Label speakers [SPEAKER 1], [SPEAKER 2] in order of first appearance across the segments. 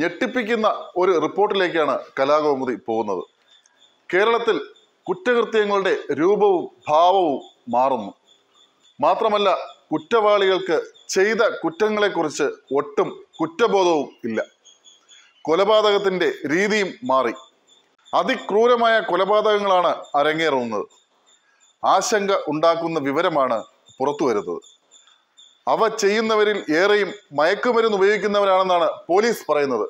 [SPEAKER 1] ഞെട്ടിപ്പിക്കുന്ന ഒരു റിപ്പോർട്ടിലേക്കാണ് കലാകൗമുദി പോകുന്നത് കേരളത്തിൽ കുറ്റകൃത്യങ്ങളുടെ രൂപവും ഭാവവും മാറുന്നു മാത്രമല്ല കുറ്റവാളികൾക്ക് ചെയ്ത കുറ്റങ്ങളെക്കുറിച്ച് ഒട്ടും കുറ്റബോധവും ഇല്ല കൊലപാതകത്തിൻ്റെ രീതിയും മാറി അതിക്രൂരമായ കൊലപാതകങ്ങളാണ് അരങ്ങേറുന്നത് ആശങ്ക ഉണ്ടാക്കുന്ന വിവരമാണ് പുറത്തു വരുന്നത് അവ ചെയ്യുന്നവരിൽ ഏറെയും മയക്കുമരുന്ന് ഉപയോഗിക്കുന്നവരാണെന്നാണ് പോലീസ് പറയുന്നത്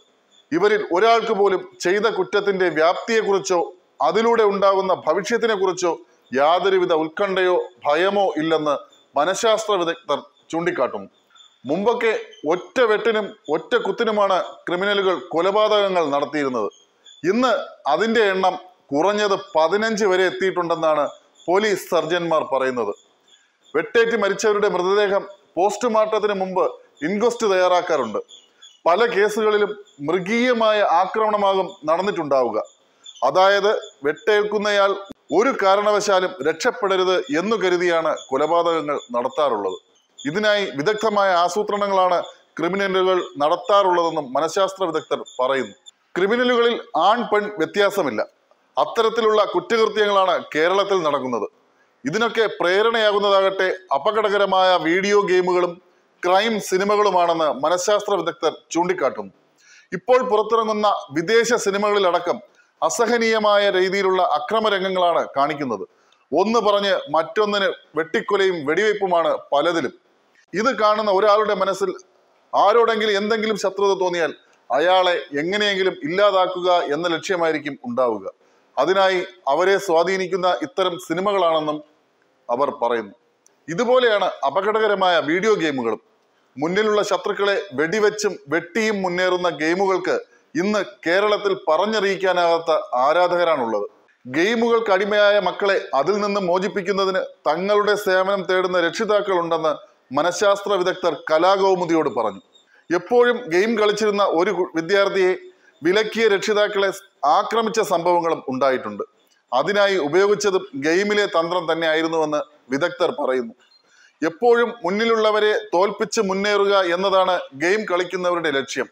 [SPEAKER 1] ഇവരിൽ ഒരാൾക്ക് പോലും ചെയ്ത കുറ്റത്തിന്റെ വ്യാപ്തിയെക്കുറിച്ചോ അതിലൂടെ ഉണ്ടാകുന്ന കുറിച്ചോ യാതൊരുവിധ ഉത്കണ്ഠയോ ഭയമോ ഇല്ലെന്ന് മനഃശാസ്ത്ര വിദഗ്ധർ ചൂണ്ടിക്കാട്ടുന്നു മുമ്പൊക്കെ ഒറ്റ വെട്ടിനും ഒറ്റ കുത്തിനുമാണ് ക്രിമിനലുകൾ കൊലപാതകങ്ങൾ നടത്തിയിരുന്നത് ഇന്ന് അതിന്റെ എണ്ണം കുറഞ്ഞത് പതിനഞ്ച് വരെ എത്തിയിട്ടുണ്ടെന്നാണ് പോലീസ് സർജന്മാർ പറയുന്നത് വെട്ടേറ്റ് മരിച്ചവരുടെ മൃതദേഹം പോസ്റ്റ്മോർട്ടത്തിന് മുമ്പ് ഇൻക്വസ്റ്റ് തയ്യാറാക്കാറുണ്ട് പല കേസുകളിലും മൃഗീയമായ ആക്രമണമാകും നടന്നിട്ടുണ്ടാവുക അതായത് വെട്ടേൽക്കുന്നയാൾ ഒരു കാരണവശാലും രക്ഷപ്പെടരുത് എന്നു കരുതിയാണ് കൊലപാതകങ്ങൾ നടത്താറുള്ളത് ഇതിനായി വിദഗ്ധമായ ആസൂത്രണങ്ങളാണ് ക്രിമിനലുകൾ നടത്താറുള്ളതെന്നും മനഃശാസ്ത്ര വിദഗ്ധർ പറയുന്നു ക്രിമിനലുകളിൽ ആൺ പെൺ വ്യത്യാസമില്ല അത്തരത്തിലുള്ള കുറ്റകൃത്യങ്ങളാണ് കേരളത്തിൽ നടക്കുന്നത് ഇതിനൊക്കെ പ്രേരണയാകുന്നതാകട്ടെ അപകടകരമായ വീഡിയോ ഗെയിമുകളും ക്രൈം സിനിമകളുമാണെന്ന് മനഃശാസ്ത്ര വിദഗ്ധർ ചൂണ്ടിക്കാട്ടുന്നു ഇപ്പോൾ പുറത്തിറങ്ങുന്ന വിദേശ സിനിമകളിലടക്കം അസഹനീയമായ രീതിയിലുള്ള അക്രമരംഗങ്ങളാണ് കാണിക്കുന്നത് ഒന്ന് പറഞ്ഞ് മറ്റൊന്നിന് വെട്ടിക്കൊലയും വെടിവയ്പ്പുമാണ് പലതിലും ഇത് കാണുന്ന ഒരാളുടെ മനസ്സിൽ ആരോടെങ്കിലും എന്തെങ്കിലും ശത്രുത തോന്നിയാൽ അയാളെ എങ്ങനെയെങ്കിലും ഇല്ലാതാക്കുക എന്ന ലക്ഷ്യമായിരിക്കും ഉണ്ടാവുക അതിനായി അവരെ സ്വാധീനിക്കുന്ന ഇത്തരം സിനിമകളാണെന്നും അവർ പറയുന്നു ഇതുപോലെയാണ് അപകടകരമായ വീഡിയോ ഗെയിമുകളും മുന്നിലുള്ള ശത്രുക്കളെ വെടിവെച്ചും വെട്ടിയും മുന്നേറുന്ന ഗെയിമുകൾക്ക് ഇന്ന് കേരളത്തിൽ പറഞ്ഞറിയിക്കാനാവാത്ത ആരാധകരാണുള്ളത് ഗെയിമുകൾക്ക് അടിമയായ മക്കളെ അതിൽ നിന്ന് മോചിപ്പിക്കുന്നതിന് തങ്ങളുടെ സേവനം തേടുന്ന രക്ഷിതാക്കൾ ഉണ്ടെന്ന് മനഃശാസ്ത്ര വിദഗ്ധർ കലാകൗമുദിയോട് പറഞ്ഞു എപ്പോഴും ഗെയിം കളിച്ചിരുന്ന ഒരു വിദ്യാർത്ഥിയെ വിലക്കിയ രക്ഷിതാക്കളെ ആക്രമിച്ച സംഭവങ്ങളും ഉണ്ടായിട്ടുണ്ട് അതിനായി ഉപയോഗിച്ചത് ഗെയിമിലെ തന്ത്രം തന്നെയായിരുന്നുവെന്ന് വിദഗ്ധർ പറയുന്നു എപ്പോഴും മുന്നിലുള്ളവരെ തോൽപ്പിച്ച് മുന്നേറുക എന്നതാണ് ഗെയിം കളിക്കുന്നവരുടെ ലക്ഷ്യം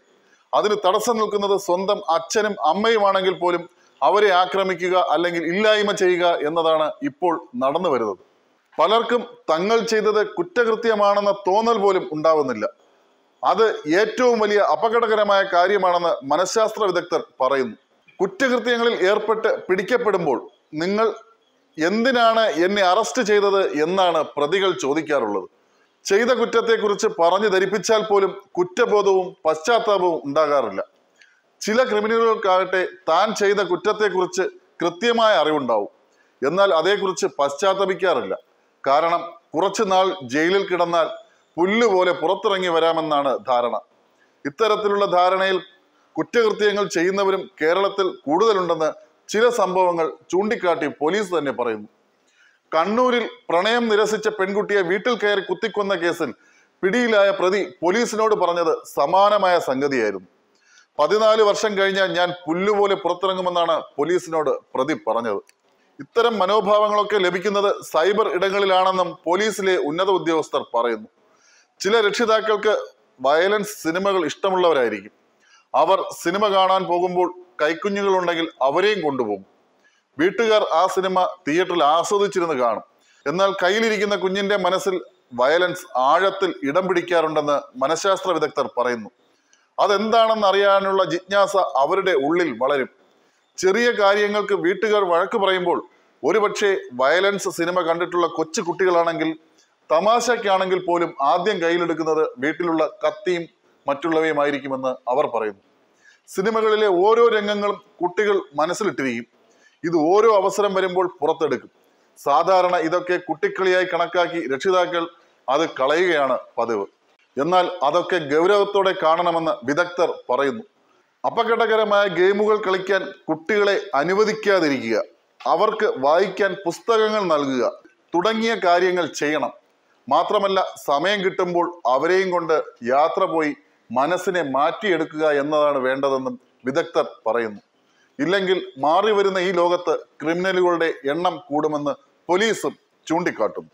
[SPEAKER 1] അതിന് തടസ്സം നിൽക്കുന്നത് സ്വന്തം അച്ഛനും അമ്മയുമാണെങ്കിൽ പോലും അവരെ ആക്രമിക്കുക അല്ലെങ്കിൽ ഇല്ലായ്മ ചെയ്യുക എന്നതാണ് ഇപ്പോൾ നടന്നു വരുന്നത് പലർക്കും തങ്ങൾ ചെയ്തത് കുറ്റകൃത്യമാണെന്ന തോന്നൽ പോലും ഉണ്ടാവുന്നില്ല അത് ഏറ്റവും വലിയ അപകടകരമായ കാര്യമാണെന്ന് മനഃശാസ്ത്ര വിദഗ്ധർ പറയുന്നു കുറ്റകൃത്യങ്ങളിൽ ഏർപ്പെട്ട് പിടിക്കപ്പെടുമ്പോൾ നിങ്ങൾ എന്തിനാണ് എന്നെ അറസ്റ്റ് ചെയ്തത് എന്നാണ് പ്രതികൾ ചോദിക്കാറുള്ളത് ചെയ്ത കുറ്റത്തെക്കുറിച്ച് പറഞ്ഞു ധരിപ്പിച്ചാൽ പോലും കുറ്റബോധവും പശ്ചാത്താപവും ഉണ്ടാകാറില്ല ചില ക്രിമിനലുകൾക്കാകട്ടെ താൻ ചെയ്ത കുറ്റത്തെക്കുറിച്ച് കൃത്യമായ അറിവുണ്ടാവും എന്നാൽ അതേക്കുറിച്ച് പശ്ചാത്തപിക്കാറില്ല കാരണം കുറച്ചു നാൾ ജയിലിൽ കിടന്നാൽ പുല്ലുപോലെ പുറത്തിറങ്ങി വരാമെന്നാണ് ധാരണ ഇത്തരത്തിലുള്ള ധാരണയിൽ കുറ്റകൃത്യങ്ങൾ ചെയ്യുന്നവരും കേരളത്തിൽ കൂടുതലുണ്ടെന്ന് ചില സംഭവങ്ങൾ ചൂണ്ടിക്കാട്ടി പോലീസ് തന്നെ പറയുന്നു കണ്ണൂരിൽ പ്രണയം നിരസിച്ച പെൺകുട്ടിയെ വീട്ടിൽ കയറി കുത്തിക്കൊന്ന കേസിൽ പിടിയിലായ പ്രതി പോലീസിനോട് പറഞ്ഞത് സമാനമായ സംഗതിയായിരുന്നു പതിനാല് വർഷം കഴിഞ്ഞാൽ ഞാൻ പുല്ലുപോലെ പുറത്തിറങ്ങുമെന്നാണ് പോലീസിനോട് പ്രതി പറഞ്ഞത് ഇത്തരം മനോഭാവങ്ങളൊക്കെ ലഭിക്കുന്നത് സൈബർ ഇടങ്ങളിലാണെന്നും പോലീസിലെ ഉന്നത ഉദ്യോഗസ്ഥർ പറയുന്നു ചില രക്ഷിതാക്കൾക്ക് വയലൻസ് സിനിമകൾ ഇഷ്ടമുള്ളവരായിരിക്കും അവർ സിനിമ കാണാൻ പോകുമ്പോൾ ഉണ്ടെങ്കിൽ അവരെയും കൊണ്ടുപോകും വീട്ടുകാർ ആ സിനിമ തിയേറ്ററിൽ ആസ്വദിച്ചിരുന്ന് കാണും എന്നാൽ കയ്യിലിരിക്കുന്ന കുഞ്ഞിന്റെ മനസ്സിൽ വയലൻസ് ആഴത്തിൽ ഇടം പിടിക്കാറുണ്ടെന്ന് മനഃശാസ്ത്ര വിദഗ്ധർ പറയുന്നു അതെന്താണെന്ന് അറിയാനുള്ള ജിജ്ഞാസ അവരുടെ ഉള്ളിൽ വളരും ചെറിയ കാര്യങ്ങൾക്ക് വീട്ടുകാർ വഴക്ക് പറയുമ്പോൾ ഒരുപക്ഷെ വയലൻസ് സിനിമ കണ്ടിട്ടുള്ള കൊച്ചു കുട്ടികളാണെങ്കിൽ തമാശയ്ക്കാണെങ്കിൽ പോലും ആദ്യം കയ്യിലെടുക്കുന്നത് വീട്ടിലുള്ള കത്തിയും മറ്റുള്ളവയുമായിരിക്കുമെന്ന് അവർ പറയുന്നു സിനിമകളിലെ ഓരോ രംഗങ്ങളും കുട്ടികൾ മനസ്സിലിട്ടിരിക്കും ഇത് ഓരോ അവസരം വരുമ്പോൾ പുറത്തെടുക്കും സാധാരണ ഇതൊക്കെ കുട്ടിക്കളിയായി കണക്കാക്കി രക്ഷിതാക്കൾ അത് കളയുകയാണ് പതിവ് എന്നാൽ അതൊക്കെ ഗൗരവത്തോടെ കാണണമെന്ന് വിദഗ്ധർ പറയുന്നു അപകടകരമായ ഗെയിമുകൾ കളിക്കാൻ കുട്ടികളെ അനുവദിക്കാതിരിക്കുക അവർക്ക് വായിക്കാൻ പുസ്തകങ്ങൾ നൽകുക തുടങ്ങിയ കാര്യങ്ങൾ ചെയ്യണം മാത്രമല്ല സമയം കിട്ടുമ്പോൾ അവരെയും കൊണ്ട് യാത്ര പോയി മനസ്സിനെ മാറ്റിയെടുക്കുക എന്നതാണ് വേണ്ടതെന്നും വിദഗ്ധർ പറയുന്നു ഇല്ലെങ്കിൽ മാറി വരുന്ന ഈ ലോകത്ത് ക്രിമിനലുകളുടെ എണ്ണം കൂടുമെന്ന് പോലീസും ചൂണ്ടിക്കാട്ടുന്നു